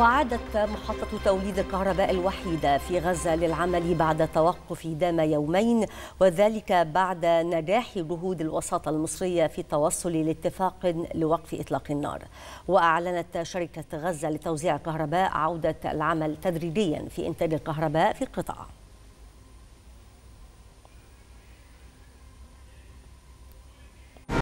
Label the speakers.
Speaker 1: وعادت محطة توليد الكهرباء الوحيدة في غزة للعمل بعد توقف دام يومين وذلك بعد نجاح جهود الوساطة المصرية في التوصل لاتفاق لوقف إطلاق النار وأعلنت شركة غزة لتوزيع الكهرباء عودة العمل تدريجيا في إنتاج الكهرباء في القطاع